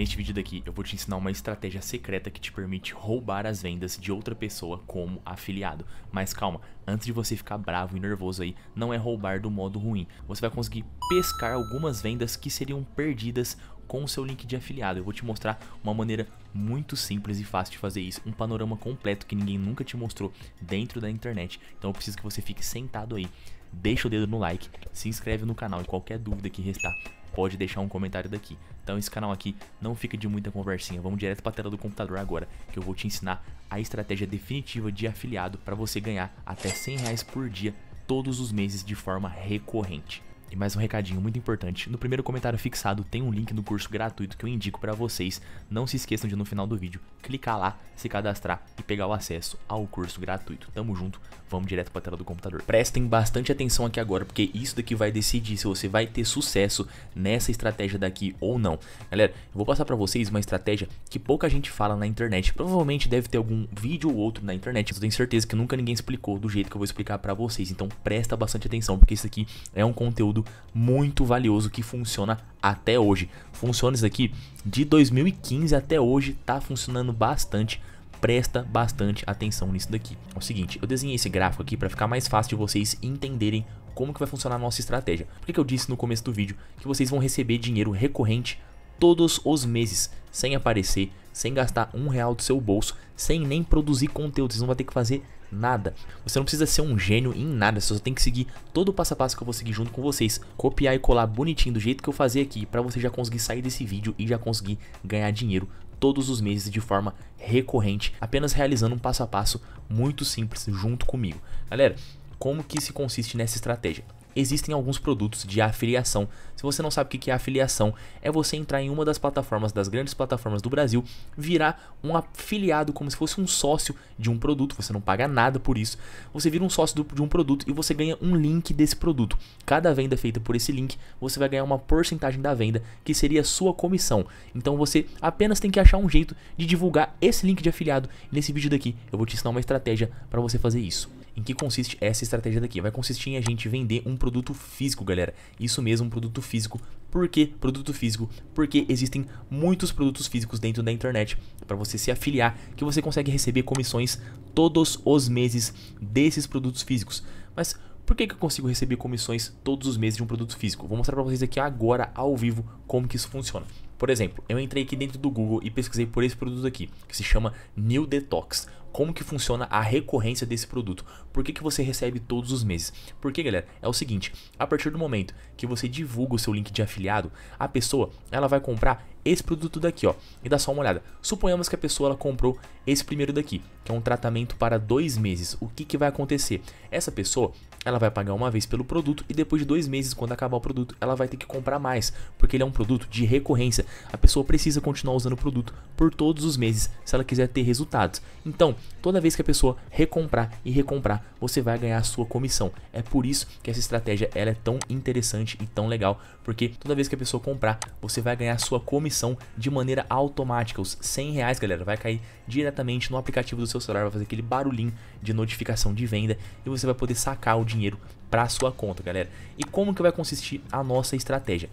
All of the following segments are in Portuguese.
Neste vídeo daqui eu vou te ensinar uma estratégia secreta que te permite roubar as vendas de outra pessoa como afiliado. Mas calma, antes de você ficar bravo e nervoso aí, não é roubar do modo ruim. Você vai conseguir pescar algumas vendas que seriam perdidas com o seu link de afiliado. Eu vou te mostrar uma maneira muito simples e fácil de fazer isso, um panorama completo que ninguém nunca te mostrou dentro da internet. Então eu preciso que você fique sentado aí, deixa o dedo no like, se inscreve no canal. e Qualquer dúvida que restar, pode deixar um comentário daqui. Então esse canal aqui não fica de muita conversinha, vamos direto para a tela do computador agora, que eu vou te ensinar a estratégia definitiva de afiliado para você ganhar até 100 reais por dia todos os meses de forma recorrente. E mais um recadinho muito importante. No primeiro comentário fixado tem um link do curso gratuito que eu indico para vocês. Não se esqueçam de no final do vídeo clicar lá, se cadastrar e pegar o acesso ao curso gratuito. Tamo junto, vamos direto para a tela do computador. Prestem bastante atenção aqui agora, porque isso daqui vai decidir se você vai ter sucesso nessa estratégia daqui ou não. Galera, eu vou passar para vocês uma estratégia que pouca gente fala na internet. Provavelmente deve ter algum vídeo ou outro na internet. Eu tenho certeza que nunca ninguém explicou do jeito que eu vou explicar para vocês. Então presta bastante atenção, porque isso aqui é um conteúdo conteúdo muito valioso que funciona até hoje. Funciona isso aqui de 2015 até hoje, tá funcionando bastante. Presta bastante atenção nisso daqui. É o seguinte, eu desenhei esse gráfico aqui para ficar mais fácil de vocês entenderem como que vai funcionar a nossa estratégia. Porque eu disse no começo do vídeo que vocês vão receber dinheiro recorrente todos os meses, sem aparecer, sem gastar um real do seu bolso, sem nem produzir conteúdo, vocês não vão ter que fazer nada. Você não precisa ser um gênio em nada, você só tem que seguir todo o passo a passo que eu vou seguir junto com vocês, copiar e colar bonitinho do jeito que eu fazer aqui, para você já conseguir sair desse vídeo e já conseguir ganhar dinheiro todos os meses de forma recorrente, apenas realizando um passo a passo muito simples junto comigo. Galera, como que se consiste nessa estratégia? existem alguns produtos de afiliação. Se você não sabe o que é afiliação, é você entrar em uma das plataformas, das grandes plataformas do Brasil, virar um afiliado, como se fosse um sócio de um produto, você não paga nada por isso. Você vira um sócio de um produto e você ganha um link desse produto. Cada venda feita por esse link, você vai ganhar uma porcentagem da venda, que seria sua comissão. Então você apenas tem que achar um jeito de divulgar esse link de afiliado. nesse vídeo daqui, eu vou te ensinar uma estratégia para você fazer isso. Em que consiste essa estratégia daqui? Vai consistir em a gente vender um produto físico, galera. Isso mesmo, um produto físico. Por que produto físico? Porque existem muitos produtos físicos dentro da internet para você se afiliar, que você consegue receber comissões todos os meses desses produtos físicos. Mas por que, que eu consigo receber comissões todos os meses de um produto físico? Vou mostrar para vocês aqui agora, ao vivo, como que isso funciona. Por exemplo, eu entrei aqui dentro do Google e pesquisei por esse produto aqui, que se chama New Detox como que funciona a recorrência desse produto. Por que, que você recebe todos os meses? Porque, galera, é o seguinte, a partir do momento que você divulga o seu link de afiliado, a pessoa, ela vai comprar esse produto daqui, ó. E dá só uma olhada. Suponhamos que a pessoa ela comprou esse primeiro daqui, que é um tratamento para dois meses. O que, que vai acontecer? Essa pessoa, ela vai pagar uma vez pelo produto e depois de dois meses, quando acabar o produto, ela vai ter que comprar mais, porque ele é um produto de recorrência. A pessoa precisa continuar usando o produto por todos os meses se ela quiser ter resultados. Então, toda vez que a pessoa recomprar e recomprar, você vai ganhar a sua comissão. É por isso que essa estratégia ela é tão interessante e tão legal, porque toda vez que a pessoa comprar, você vai ganhar a sua comissão de maneira automática. Os 100 reais, galera, vai cair diretamente no aplicativo do seu celular, vai fazer aquele barulhinho de notificação de venda e você vai poder sacar o dinheiro para sua conta, galera. E como que vai consistir a nossa estratégia?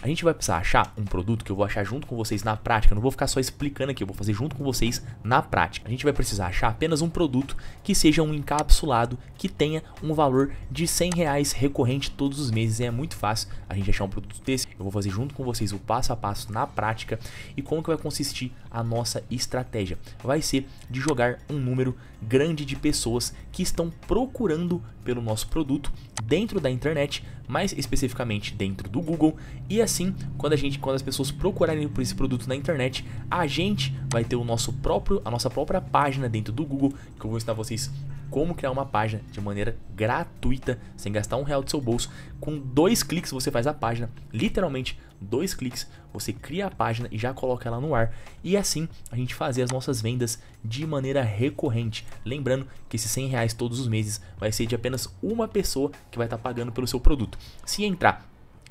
A gente vai precisar achar um produto que eu vou achar junto com vocês na prática, eu não vou ficar só explicando aqui, eu vou fazer junto com vocês na prática. A gente vai precisar achar apenas um produto que seja um encapsulado, que tenha um valor de 100 reais recorrente todos os meses, é muito fácil a gente achar um produto desse. Eu vou fazer junto com vocês o passo a passo na prática e como que vai consistir a nossa estratégia. Vai ser de jogar um número grande de pessoas que estão procurando pelo nosso produto dentro da internet mais especificamente dentro do Google, e assim, quando a gente, quando as pessoas procurarem por esse produto na internet, a gente vai ter o nosso próprio, a nossa própria página dentro do Google, que eu vou ensinar vocês como criar uma página de maneira gratuita, sem gastar um real do seu bolso. Com dois cliques você faz a página, literalmente dois cliques, você cria a página e já coloca ela no ar. E assim a gente fazer as nossas vendas de maneira recorrente. Lembrando que esses 100 reais todos os meses vai ser de apenas uma pessoa que vai estar tá pagando pelo seu produto. Se entrar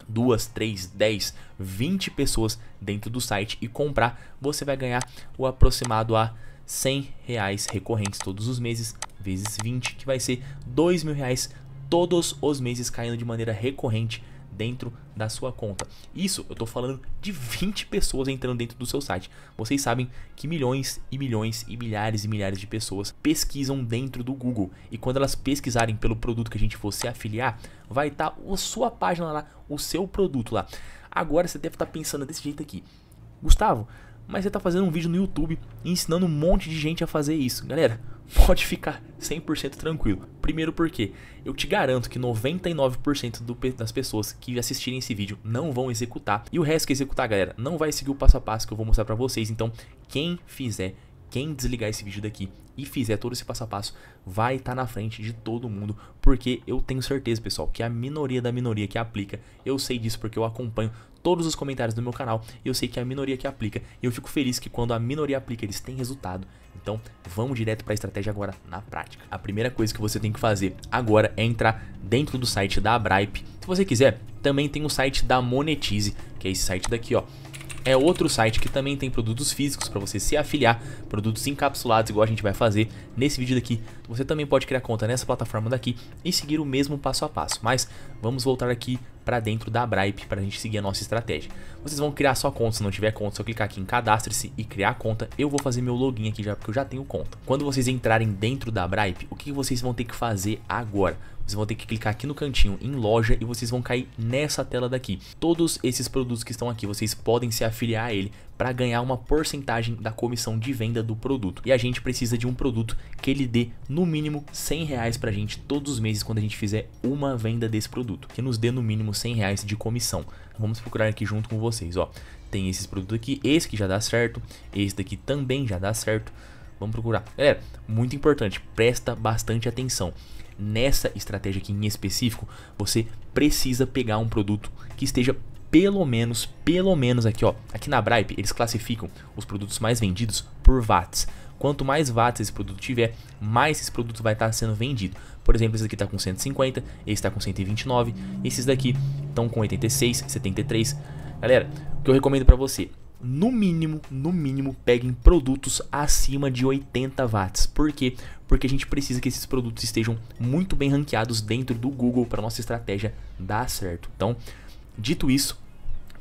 duas, três, dez, vinte pessoas dentro do site e comprar, você vai ganhar o aproximado a 100 reais recorrentes todos os meses vezes 20, que vai ser dois mil reais todos os meses caindo de maneira recorrente dentro da sua conta. Isso eu estou falando de 20 pessoas entrando dentro do seu site. Vocês sabem que milhões e milhões e milhares e milhares de pessoas pesquisam dentro do Google. E quando elas pesquisarem pelo produto que a gente for se afiliar, vai estar tá a sua página lá, o seu produto lá. Agora você deve estar tá pensando desse jeito aqui. Gustavo, mas você está fazendo um vídeo no YouTube ensinando um monte de gente a fazer isso. Galera, pode ficar 100% tranquilo. Primeiro porque eu te garanto que 99% do, das pessoas que assistirem esse vídeo não vão executar e o resto que executar, galera, não vai seguir o passo a passo que eu vou mostrar para vocês. Então, quem fizer quem desligar esse vídeo daqui e fizer todo esse passo a passo vai estar tá na frente de todo mundo, porque eu tenho certeza, pessoal, que a minoria da minoria que aplica, eu sei disso porque eu acompanho todos os comentários do meu canal e eu sei que é a minoria que aplica, e eu fico feliz que quando a minoria aplica, eles têm resultado. Então, vamos direto para a estratégia agora na prática. A primeira coisa que você tem que fazer agora é entrar dentro do site da Bripe. Se você quiser, também tem o site da Monetize, que é esse site daqui, ó é outro site que também tem produtos físicos para você se afiliar, produtos encapsulados igual a gente vai fazer nesse vídeo daqui. Você também pode criar conta nessa plataforma daqui e seguir o mesmo passo a passo, mas vamos voltar aqui para dentro da Bripe para a gente seguir a nossa estratégia. Vocês vão criar sua conta, se não tiver conta, é só clicar aqui em cadastre-se e criar conta. Eu vou fazer meu login aqui já porque eu já tenho conta. Quando vocês entrarem dentro da Bripe, o que vocês vão ter que fazer agora? Vocês vão ter que clicar aqui no cantinho em loja e vocês vão cair nessa tela daqui. Todos esses produtos que estão aqui, vocês podem se afiliar a ele para ganhar uma porcentagem da comissão de venda do produto. E a gente precisa de um produto que ele dê no mínimo 100 reais para a gente todos os meses quando a gente fizer uma venda desse produto, que nos dê no mínimo 100 reais de comissão. Vamos procurar aqui junto com vocês, ó. Tem esses produtos aqui, esse que já dá certo, esse daqui também já dá certo. Vamos procurar. é muito importante, presta bastante atenção nessa estratégia aqui em específico, você precisa pegar um produto que esteja pelo menos, pelo menos aqui ó, aqui na Bripe eles classificam os produtos mais vendidos por watts. Quanto mais watts esse produto tiver, mais esse produto vai estar sendo vendido. Por exemplo, esse aqui está com 150, esse está com 129, esses daqui estão com 86, 73. Galera, o que eu recomendo para você no mínimo, no mínimo, peguem produtos acima de 80 watts. Por quê? Porque a gente precisa que esses produtos estejam muito bem ranqueados dentro do Google para nossa estratégia dar certo. Então, dito isso,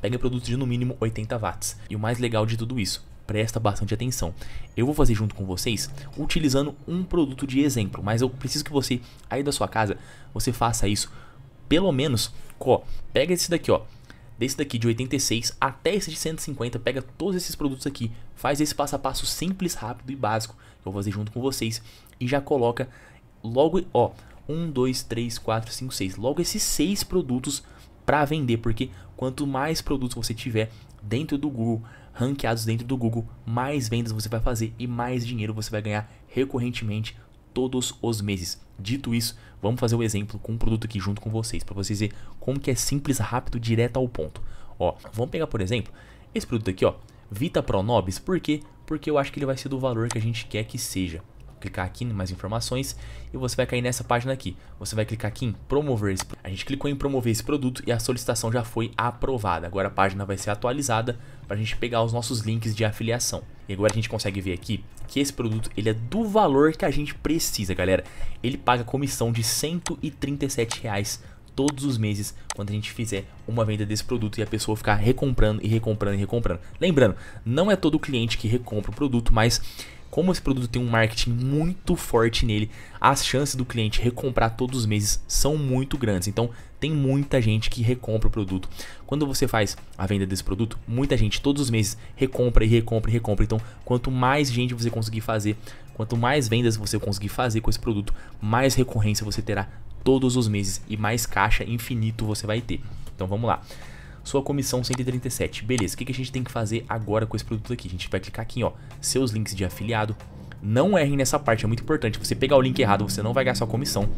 peguem produtos de no mínimo 80 watts. E o mais legal de tudo isso, presta bastante atenção. Eu vou fazer junto com vocês utilizando um produto de exemplo, mas eu preciso que você aí da sua casa, você faça isso pelo menos, ó, pega esse daqui, ó, desse daqui de 86 até esse de 150, pega todos esses produtos aqui, faz esse passo a passo simples, rápido e básico, que eu vou fazer junto com vocês, e já coloca logo, ó, 1, 2, 3, 4, 5, 6, logo esses 6 produtos para vender, porque quanto mais produtos você tiver dentro do Google, ranqueados dentro do Google, mais vendas você vai fazer e mais dinheiro você vai ganhar recorrentemente todos os meses. Dito isso, vamos fazer o um exemplo com um produto aqui junto com vocês, para vocês verem como que é simples, rápido, direto ao ponto. Ó, vamos pegar por exemplo, esse produto aqui, ó, Vita Pro Nobis, por quê? Porque eu acho que ele vai ser do valor que a gente quer que seja clicar aqui em mais informações e você vai cair nessa página aqui. Você vai clicar aqui em promover. Esse... A gente clicou em promover esse produto e a solicitação já foi aprovada. Agora a página vai ser atualizada para a gente pegar os nossos links de afiliação. E agora a gente consegue ver aqui que esse produto ele é do valor que a gente precisa, galera. Ele paga comissão de 137 reais todos os meses quando a gente fizer uma venda desse produto e a pessoa ficar recomprando e recomprando e recomprando. Lembrando, não é todo cliente que recompra o produto, mas como esse produto tem um marketing muito forte nele, as chances do cliente recomprar todos os meses são muito grandes. Então, tem muita gente que recompra o produto. Quando você faz a venda desse produto, muita gente todos os meses recompra e recompra e recompra. Então, quanto mais gente você conseguir fazer, quanto mais vendas você conseguir fazer com esse produto, mais recorrência você terá todos os meses e mais caixa infinito você vai ter. Então, vamos lá. Sua comissão 137. Beleza, o que, que a gente tem que fazer agora com esse produto aqui? A gente vai clicar aqui, ó, seus links de afiliado. Não errem nessa parte, é muito importante. Você pegar o link errado, você não vai gastar sua comissão.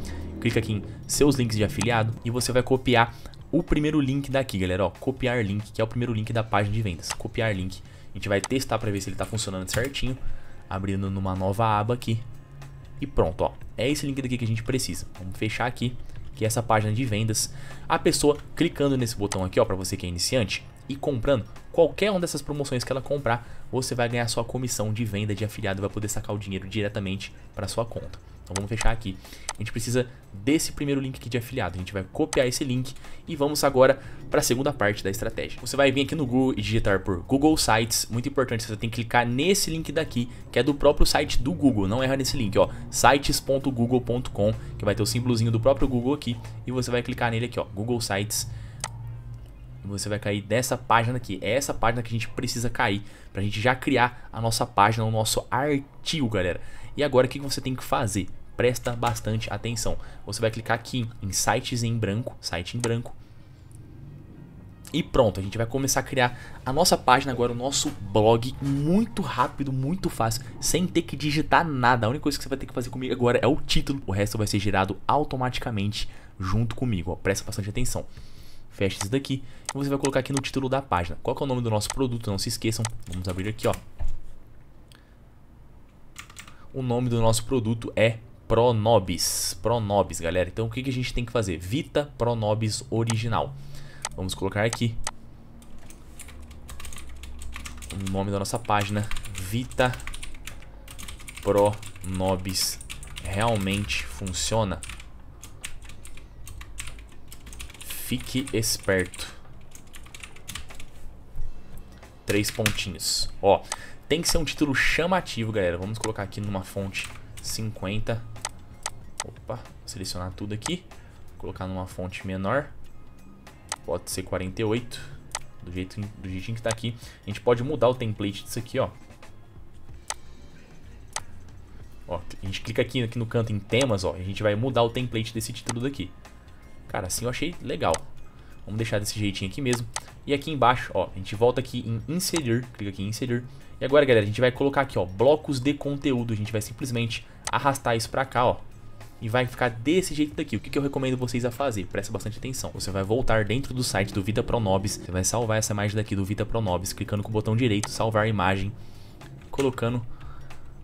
Clica aqui em seus links de afiliado e você vai copiar o primeiro link daqui, galera, ó, copiar link, que é o primeiro link da página de vendas. Copiar link. A gente vai testar para ver se ele tá funcionando certinho. Abrindo numa nova aba aqui. E pronto, ó. É esse link daqui que a gente precisa. Vamos fechar aqui que é essa página de vendas, a pessoa clicando nesse botão aqui, ó, para você que é iniciante, e comprando qualquer uma dessas promoções que ela comprar, você vai ganhar sua comissão de venda de afiliado e vai poder sacar o dinheiro diretamente para sua conta. Então vamos fechar aqui. A gente precisa desse primeiro link aqui de afiliado. A gente vai copiar esse link e vamos agora para a segunda parte da estratégia. Você vai vir aqui no Google e digitar por Google Sites. Muito importante, você tem que clicar nesse link daqui, que é do próprio site do Google. Não erra nesse link, ó, sites.google.com, que vai ter o símbolozinho do próprio Google aqui. E você vai clicar nele aqui, ó, Google Sites você vai cair dessa página aqui. É essa página que a gente precisa cair para a gente já criar a nossa página, o nosso artigo, galera. E agora o que você tem que fazer? Presta bastante atenção. Você vai clicar aqui em sites em branco, site em branco. E pronto, a gente vai começar a criar a nossa página agora, o nosso blog, muito rápido, muito fácil, sem ter que digitar nada. A única coisa que você vai ter que fazer comigo agora é o título, o resto vai ser gerado automaticamente junto comigo. Ó, presta bastante atenção. Fecha isso daqui e você vai colocar aqui no título da página. Qual é o nome do nosso produto, não se esqueçam. Vamos abrir aqui, ó, o nome do nosso produto é Pronobis. Pronobis, galera. Então o que, a gente tem que fazer? Vita Pronobis original. Vamos colocar aqui o nome da nossa página. Vita Pronobis realmente funciona? Fique esperto. Três pontinhos. Ó, tem que ser um título chamativo, galera. Vamos colocar aqui numa fonte 50. Opa, selecionar tudo aqui. Colocar numa fonte menor. Pode ser 48. Do, jeito, do jeitinho que tá aqui. A gente pode mudar o template disso aqui, ó. Ó, a gente clica aqui, aqui no canto em temas, ó. A gente vai mudar o template desse título daqui. Cara, assim eu achei legal. Vamos deixar desse jeitinho aqui mesmo. E aqui embaixo, ó, a gente volta aqui em inserir, clica aqui em inserir. E agora, galera, a gente vai colocar aqui, ó, blocos de conteúdo. A gente vai simplesmente arrastar isso pra cá, ó. E vai ficar desse jeito daqui. O que, que eu recomendo vocês a fazer? Presta bastante atenção. Você vai voltar dentro do site do Vita Pronobis. Você vai salvar essa imagem daqui do Vita Pronobis, clicando com o botão direito, salvar a imagem, colocando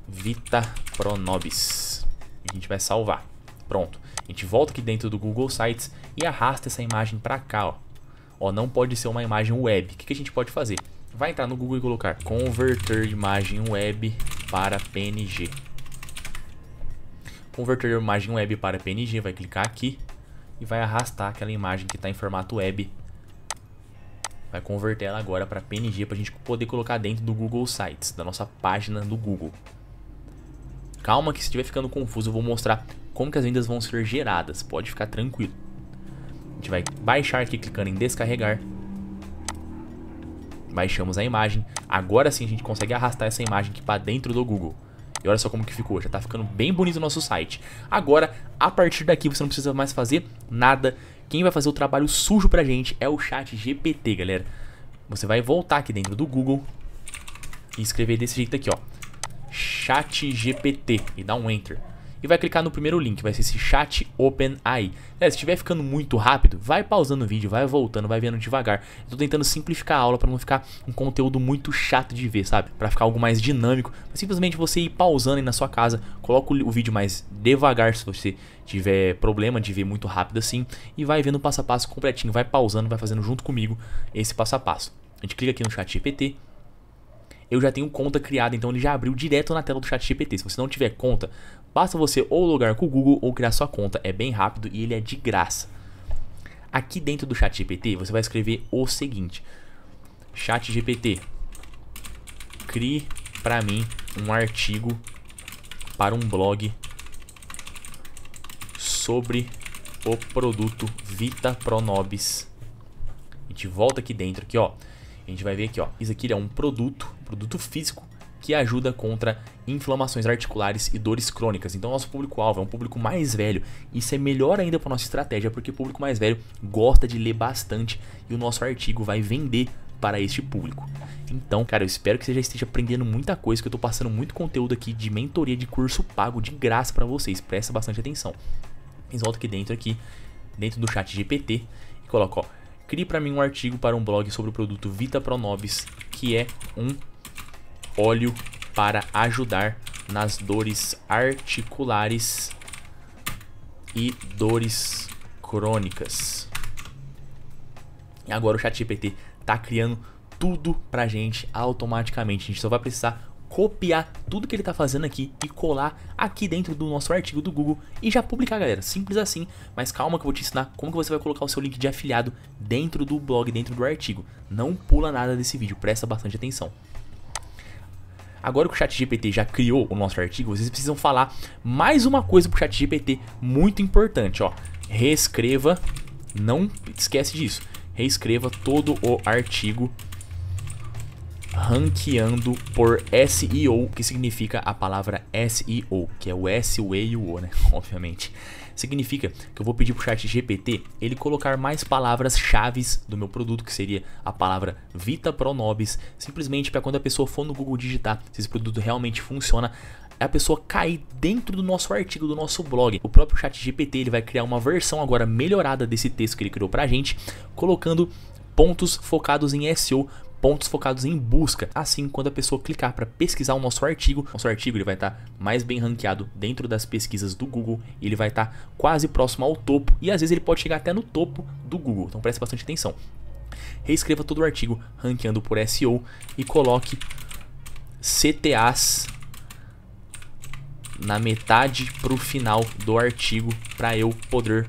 Vita Pronobis. E a gente vai salvar. Pronto. A gente volta aqui dentro do Google Sites e arrasta essa imagem para cá. Ó. ó, não pode ser uma imagem web. O que, que a gente pode fazer? Vai entrar no Google e colocar converter imagem web para PNG. Converter imagem web para PNG, vai clicar aqui e vai arrastar aquela imagem que está em formato web. Vai converter ela agora para PNG para a gente poder colocar dentro do Google Sites, da nossa página do Google. Calma que se estiver ficando confuso eu vou mostrar como que as vendas vão ser geradas. Pode ficar tranquilo. A gente vai baixar aqui clicando em descarregar. Baixamos a imagem. Agora sim a gente consegue arrastar essa imagem aqui para dentro do Google. E olha só como que ficou, já tá ficando bem bonito o nosso site. Agora, a partir daqui você não precisa mais fazer nada. Quem vai fazer o trabalho sujo pra gente é o chat GPT, galera. Você vai voltar aqui dentro do Google e escrever desse jeito aqui, ó. Chat GPT e dá um enter e vai clicar no primeiro link, vai ser esse chat open aí. É, se estiver ficando muito rápido, vai pausando o vídeo, vai voltando, vai vendo devagar. estou tô tentando simplificar a aula para não ficar um conteúdo muito chato de ver, sabe? Para ficar algo mais dinâmico, simplesmente você ir pausando aí na sua casa, coloca o vídeo mais devagar se você tiver problema de ver muito rápido assim e vai vendo o passo a passo completinho, vai pausando, vai fazendo junto comigo esse passo a passo. A gente clica aqui no chat GPT, eu já tenho conta criada, então ele já abriu direto na tela do chat GPT. Se você não tiver conta, Basta você ou logar com o Google ou criar sua conta. É bem rápido e ele é de graça. Aqui dentro do chat GPT, você vai escrever o seguinte. Chat GPT, crie para mim um artigo para um blog sobre o produto Vita Pronobis. A gente volta aqui dentro aqui, ó. A gente vai ver aqui, ó. Isso aqui é um produto, produto físico que ajuda contra inflamações articulares e dores crônicas. Então, nosso público-alvo é um público mais velho. Isso é melhor ainda para nossa estratégia, porque o público mais velho gosta de ler bastante e o nosso artigo vai vender para este público. Então, cara, eu espero que você já esteja aprendendo muita coisa, que eu estou passando muito conteúdo aqui de mentoria de curso pago de graça para vocês. Presta bastante atenção. Eles voltam aqui dentro aqui, dentro do chat GPT e coloca, ó, crie para mim um artigo para um blog sobre o produto Vita Pro Nobis, que é um óleo para ajudar nas dores articulares e dores crônicas. E agora o ChatGPT está criando tudo pra gente automaticamente. A gente só vai precisar copiar tudo que ele está fazendo aqui e colar aqui dentro do nosso artigo do Google e já publicar, galera. Simples assim, mas calma que eu vou te ensinar como que você vai colocar o seu link de afiliado dentro do blog, dentro do artigo. Não pula nada desse vídeo, presta bastante atenção. Agora que o ChatGPT já criou o nosso artigo, vocês precisam falar mais uma coisa pro ChatGPT muito importante, ó. Reescreva, não esquece disso. Reescreva todo o artigo ranqueando por SEO, que significa a palavra SEO, que é o S, o E e o O, né? Obviamente. Significa que eu vou pedir para o chat GPT ele colocar mais palavras-chave do meu produto, que seria a palavra Vita Pro Nobis simplesmente para quando a pessoa for no Google digitar se esse produto realmente funciona, a pessoa cair dentro do nosso artigo, do nosso blog. O próprio chat GPT ele vai criar uma versão agora melhorada desse texto que ele criou a gente, colocando pontos focados em SEO pontos focados em busca. Assim, quando a pessoa clicar para pesquisar o nosso artigo, nosso artigo ele vai estar tá mais bem ranqueado dentro das pesquisas do Google, ele vai estar tá quase próximo ao topo e às vezes ele pode chegar até no topo do Google. Então preste bastante atenção. Reescreva todo o artigo ranqueando por SEO e coloque CTAs na metade para o final do artigo para eu poder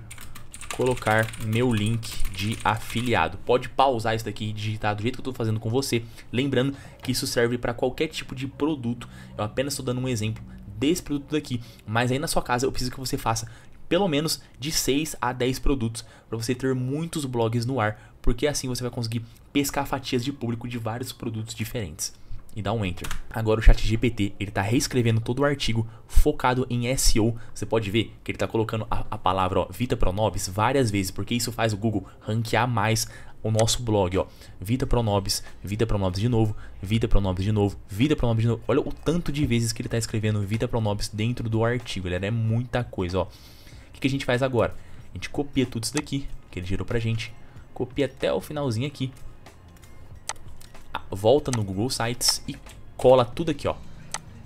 colocar meu link de afiliado. Pode pausar isso daqui e digitar do jeito que eu estou fazendo com você. Lembrando que isso serve para qualquer tipo de produto. Eu apenas estou dando um exemplo desse produto daqui, mas aí na sua casa eu preciso que você faça pelo menos de 6 a 10 produtos para você ter muitos blogs no ar, porque assim você vai conseguir pescar fatias de público de vários produtos diferentes e dá um enter. Agora o chat GPT, ele tá reescrevendo todo o artigo focado em SEO. Você pode ver que ele tá colocando a, a palavra ó, Vita Pronobis várias vezes, porque isso faz o Google ranquear mais o nosso blog, ó. Vita Pronobis, Vita Pronobis de novo, Vita Pronobis de novo, Vita Pronobis de novo. Olha o tanto de vezes que ele está escrevendo Vita Pronobis dentro do artigo, galera. é muita coisa, ó. O que, que, a gente faz agora? A gente copia tudo isso daqui, que ele gerou pra gente, copia até o finalzinho aqui volta no Google Sites e cola tudo aqui, ó.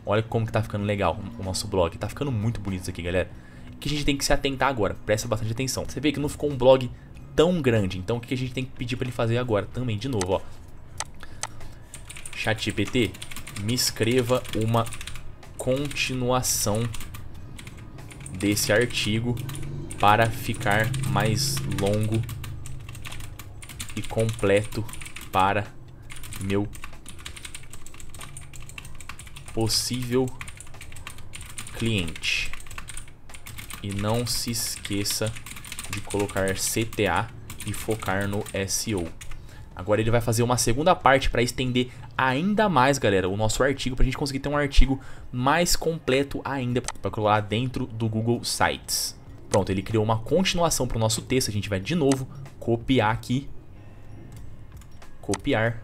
Olha como que tá ficando legal o nosso blog. Tá ficando muito bonito isso aqui, galera. O que a gente tem que se atentar agora? Presta bastante atenção. Você vê que não ficou um blog tão grande. Então o que a gente tem que pedir para ele fazer agora também, de novo, ó. ChatGPT, me escreva uma continuação desse artigo para ficar mais longo e completo para meu possível cliente. E não se esqueça de colocar CTA e focar no SEO. Agora ele vai fazer uma segunda parte para estender ainda mais, galera, o nosso artigo, para a gente conseguir ter um artigo mais completo ainda para colocar dentro do Google Sites. Pronto, ele criou uma continuação para o nosso texto, a gente vai de novo copiar aqui, copiar,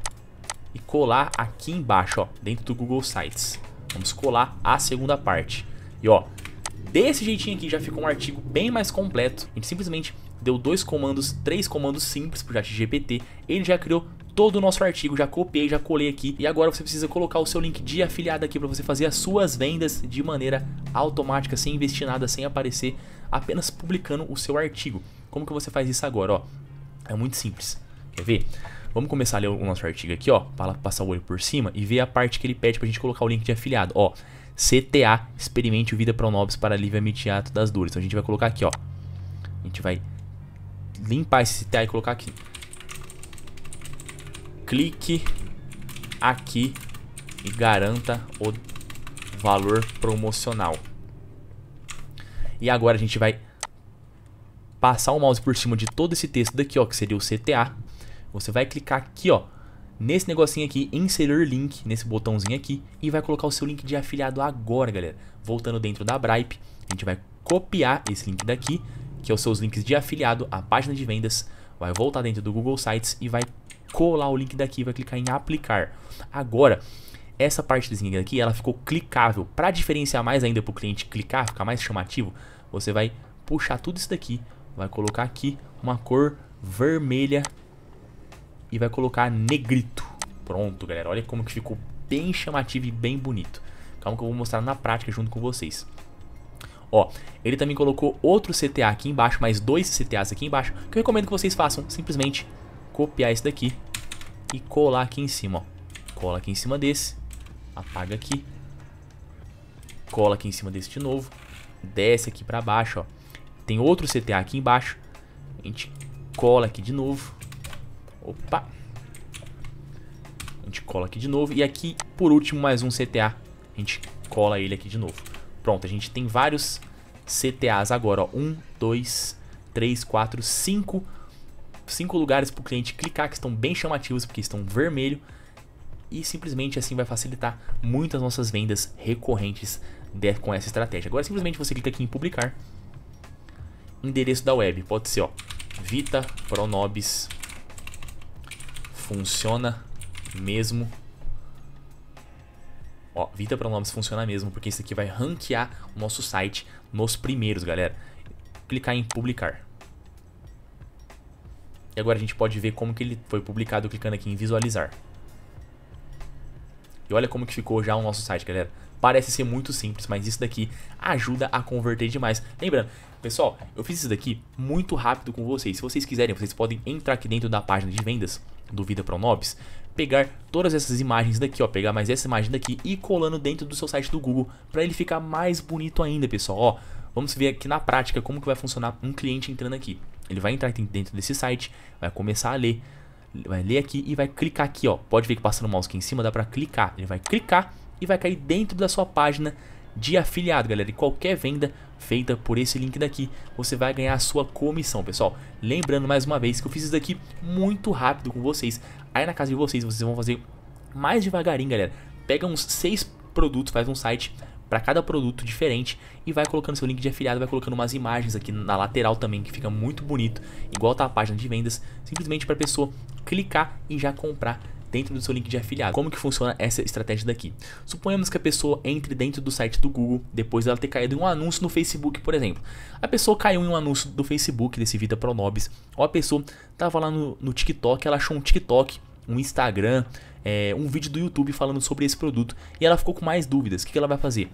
e colar aqui embaixo, ó, dentro do Google Sites. Vamos colar a segunda parte. E ó, desse jeitinho aqui já ficou um artigo bem mais completo. A gente simplesmente deu dois comandos, três comandos simples pro ChatGPT, ele já criou todo o nosso artigo, já copiei, já colei aqui e agora você precisa colocar o seu link de afiliado aqui para você fazer as suas vendas de maneira automática, sem investir nada, sem aparecer, apenas publicando o seu artigo. Como que você faz isso agora, ó? É muito simples. Quer ver? Vamos começar a ler o nosso artigo aqui, ó, para passar o olho por cima e ver a parte que ele pede pra gente colocar o link de afiliado, ó. CTA, experimente o Vida Pronobis para alívio imediato das dores. Então a gente vai colocar aqui, ó. A gente vai limpar esse CTA e colocar aqui. Clique aqui e garanta o valor promocional. E agora a gente vai passar o mouse por cima de todo esse texto daqui, ó, que seria o CTA. Você vai clicar aqui, ó, nesse negocinho aqui, inserir link, nesse botãozinho aqui, e vai colocar o seu link de afiliado agora, galera. Voltando dentro da Bripe, a gente vai copiar esse link daqui, que é os seus links de afiliado, a página de vendas, vai voltar dentro do Google Sites e vai colar o link daqui, vai clicar em aplicar. Agora, essa partezinha aqui, ela ficou clicável. Para diferenciar mais ainda para o cliente clicar, ficar mais chamativo, você vai puxar tudo isso daqui, vai colocar aqui uma cor vermelha e vai colocar negrito. Pronto, galera. Olha como que ficou bem chamativo e bem bonito. Calma que eu vou mostrar na prática junto com vocês. Ó, ele também colocou outro CTA aqui embaixo, mais dois CTAs aqui embaixo, que eu recomendo que vocês façam. Simplesmente copiar esse daqui e colar aqui em cima, ó. Cola aqui em cima desse, apaga aqui, cola aqui em cima desse de novo, desce aqui pra baixo, ó. Tem outro CTA aqui embaixo, a gente cola aqui de novo, Opa. A gente cola aqui de novo. E aqui, por último, mais um CTA. A gente cola ele aqui de novo. Pronto, a gente tem vários CTAs agora. Ó. Um, dois, três, quatro, cinco. Cinco lugares para o cliente clicar que estão bem chamativos porque estão vermelho. E simplesmente assim vai facilitar muito as nossas vendas recorrentes de, com essa estratégia. Agora simplesmente você clica aqui em publicar. Endereço da web. Pode ser ó, Vita Pronobis.com Funciona mesmo. Ó, Vita para nomes funciona mesmo, porque isso aqui vai ranquear o nosso site nos primeiros, galera. Clicar em publicar. E agora a gente pode ver como que ele foi publicado clicando aqui em visualizar. E olha como que ficou já o nosso site, galera. Parece ser muito simples, mas isso daqui ajuda a converter demais. Lembrando, pessoal, eu fiz isso daqui muito rápido com vocês. Se vocês quiserem, vocês podem entrar aqui dentro da página de vendas do Vida Pro Nobis, pegar todas essas imagens daqui, ó, pegar mais essa imagem daqui e colando dentro do seu site do Google para ele ficar mais bonito ainda, pessoal. Ó, vamos ver aqui na prática como que vai funcionar um cliente entrando aqui. Ele vai entrar dentro desse site, vai começar a ler, vai ler aqui e vai clicar aqui, ó. Pode ver que passando o mouse aqui em cima dá para clicar. Ele vai clicar e vai cair dentro da sua página de afiliado, galera. E qualquer venda feita por esse link daqui. Você vai ganhar a sua comissão, pessoal. Lembrando mais uma vez que eu fiz isso daqui muito rápido com vocês. Aí na casa de vocês, vocês vão fazer mais devagarinho, galera. Pega uns seis produtos, faz um site para cada produto diferente e vai colocando seu link de afiliado, vai colocando umas imagens aqui na lateral também, que fica muito bonito, igual tá a página de vendas, simplesmente para a pessoa clicar e já comprar dentro do seu link de afiliado. Como que funciona essa estratégia daqui? Suponhamos que a pessoa entre dentro do site do Google depois dela ter caído em um anúncio no Facebook, por exemplo. A pessoa caiu em um anúncio do Facebook desse Vita Pro Nobis. ou a pessoa estava lá no, no TikTok, ela achou um TikTok, um Instagram, é, um vídeo do YouTube falando sobre esse produto e ela ficou com mais dúvidas. O que, que ela vai fazer?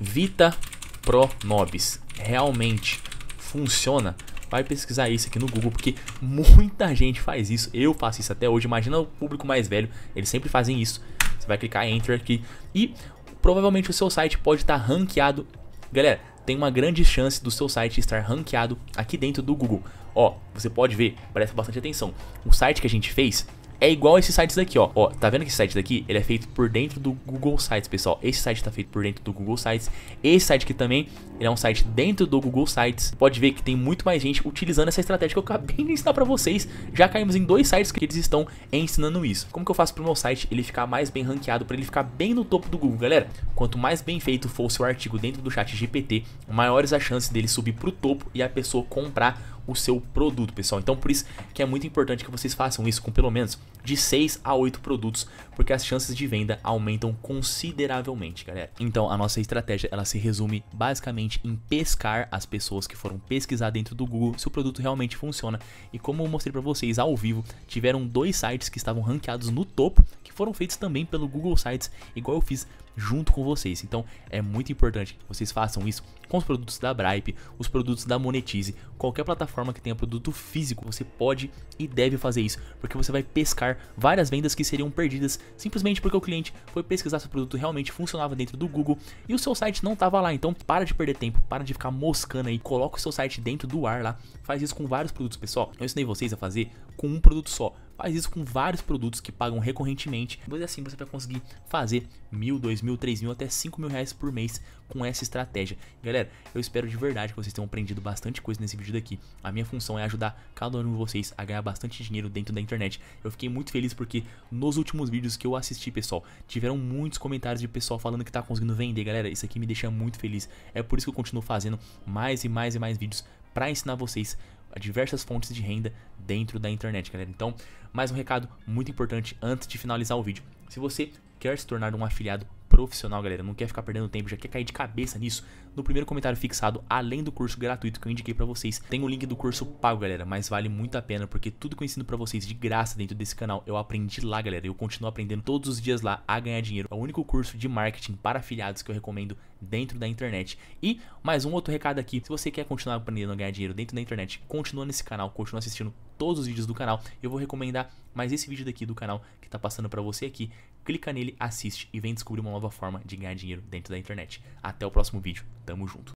Vita Pro Nobis realmente funciona? Vai pesquisar isso aqui no Google, porque muita gente faz isso. Eu faço isso até hoje. Imagina o público mais velho, eles sempre fazem isso. Você vai clicar Enter aqui e provavelmente o seu site pode estar ranqueado. Galera, tem uma grande chance do seu site estar ranqueado aqui dentro do Google. Ó, você pode ver, presta bastante atenção. O site que a gente fez é igual esses sites daqui, ó. Ó, tá vendo que esse site daqui, ele é feito por dentro do Google Sites, pessoal. Esse site tá feito por dentro do Google Sites. Esse site aqui também, ele é um site dentro do Google Sites. Pode ver que tem muito mais gente utilizando essa estratégia que eu acabei de ensinar pra vocês. Já caímos em dois sites que eles estão ensinando isso. Como que eu faço pro meu site ele ficar mais bem ranqueado, pra ele ficar bem no topo do Google, galera? Quanto mais bem feito for o seu artigo dentro do chat GPT, maiores as chances dele subir pro topo e a pessoa comprar o seu produto, pessoal. Então, por isso que é muito importante que vocês façam isso com pelo menos de 6 a 8 produtos, porque as chances de venda aumentam consideravelmente, galera. Então, a nossa estratégia, ela se resume basicamente em pescar as pessoas que foram pesquisar dentro do Google se o produto realmente funciona. E como eu mostrei para vocês ao vivo, tiveram dois sites que estavam ranqueados no topo, que foram feitos também pelo Google Sites, igual eu fiz junto com vocês. Então é muito importante que vocês façam isso com os produtos da Bripe, os produtos da Monetize, qualquer plataforma que tenha produto físico, você pode e deve fazer isso, porque você vai pescar várias vendas que seriam perdidas simplesmente porque o cliente foi pesquisar se o produto realmente funcionava dentro do Google e o seu site não estava lá. Então para de perder tempo, para de ficar moscando aí, coloca o seu site dentro do ar lá, faz isso com vários produtos, pessoal. Eu ensinei vocês a fazer com um produto só, Faz isso com vários produtos que pagam recorrentemente, pois é assim você vai conseguir fazer mil, dois mil, três mil, até cinco mil reais por mês com essa estratégia. Galera, eu espero de verdade que vocês tenham aprendido bastante coisa nesse vídeo daqui. A minha função é ajudar cada um de vocês a ganhar bastante dinheiro dentro da internet. Eu fiquei muito feliz porque nos últimos vídeos que eu assisti, pessoal, tiveram muitos comentários de pessoal falando que tá conseguindo vender, galera. Isso aqui me deixa muito feliz. É por isso que eu continuo fazendo mais e mais e mais vídeos para ensinar vocês diversas fontes de renda dentro da internet, galera. Então, mais um recado muito importante antes de finalizar o vídeo. Se você quer se tornar um afiliado profissional, galera, não quer ficar perdendo tempo, já quer cair de cabeça nisso, no primeiro comentário fixado, além do curso gratuito que eu indiquei para vocês, tem o link do curso pago, galera, mas vale muito a pena, porque tudo que eu ensino pra vocês de graça dentro desse canal, eu aprendi lá, galera, eu continuo aprendendo todos os dias lá a ganhar dinheiro. É o único curso de marketing para afiliados que eu recomendo dentro da internet. E mais um outro recado aqui, se você quer continuar aprendendo a ganhar dinheiro dentro da internet, continua nesse canal, continua assistindo todos os vídeos do canal. Eu vou recomendar mais esse vídeo daqui do canal que tá passando para você aqui, clica nele, assiste e vem descobrir uma nova forma de ganhar dinheiro dentro da internet. Até o próximo vídeo, tamo junto.